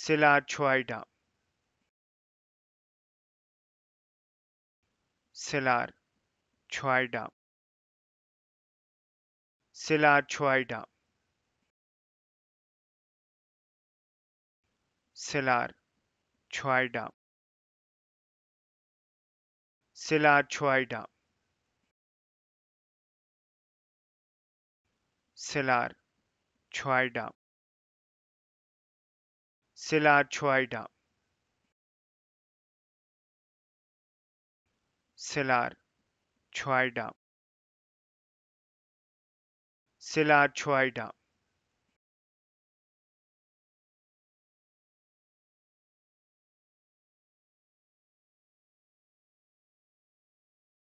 Silarchoidea Silarchoidea Silarchoidea Silarchoidea Silarchoidea Silarchoidea Coeloarchoidea Coeloarchoidea Coeloarchoidea